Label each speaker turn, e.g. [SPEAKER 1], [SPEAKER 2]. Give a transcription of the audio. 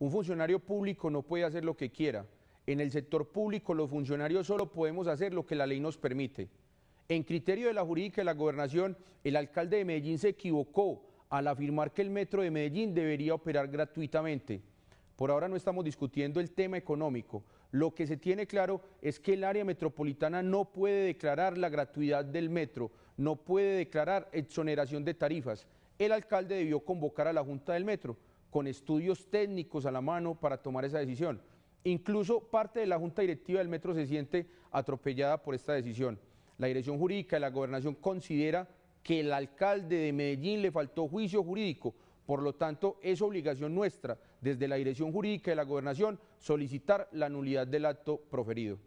[SPEAKER 1] Un funcionario público no puede hacer lo que quiera. En el sector público los funcionarios solo podemos hacer lo que la ley nos permite. En criterio de la jurídica de la gobernación, el alcalde de Medellín se equivocó al afirmar que el metro de Medellín debería operar gratuitamente. Por ahora no estamos discutiendo el tema económico. Lo que se tiene claro es que el área metropolitana no puede declarar la gratuidad del metro, no puede declarar exoneración de tarifas. El alcalde debió convocar a la Junta del Metro con estudios técnicos a la mano para tomar esa decisión. Incluso parte de la Junta Directiva del Metro se siente atropellada por esta decisión. La Dirección Jurídica de la Gobernación considera que el alcalde de Medellín le faltó juicio jurídico. Por lo tanto, es obligación nuestra, desde la Dirección Jurídica de la Gobernación, solicitar la nulidad del acto proferido.